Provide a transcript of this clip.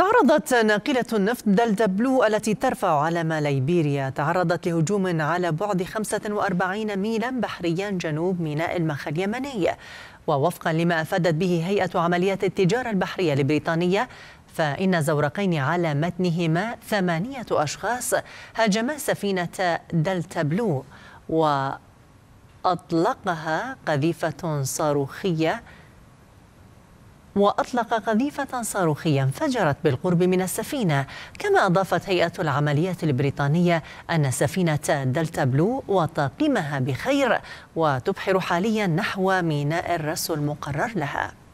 تعرضت ناقلة النفط دلتا بلو التي ترفع علم ليبيريا تعرضت لهجوم على بعد 45 ميلا بحريا جنوب ميناء المخل اليمني ووفقا لما أفادت به هيئة عمليات التجارة البحرية البريطانية فإن زورقين على متنهما ثمانية أشخاص هاجما سفينة دلتا بلو وأطلقها قذيفة صاروخية وأطلق قذيفة صاروخية انفجرت بالقرب من السفينة كما أضافت هيئة العمليات البريطانية أن سفينة دلتا بلو وطاقمها بخير وتبحر حاليا نحو ميناء الرس المقرر لها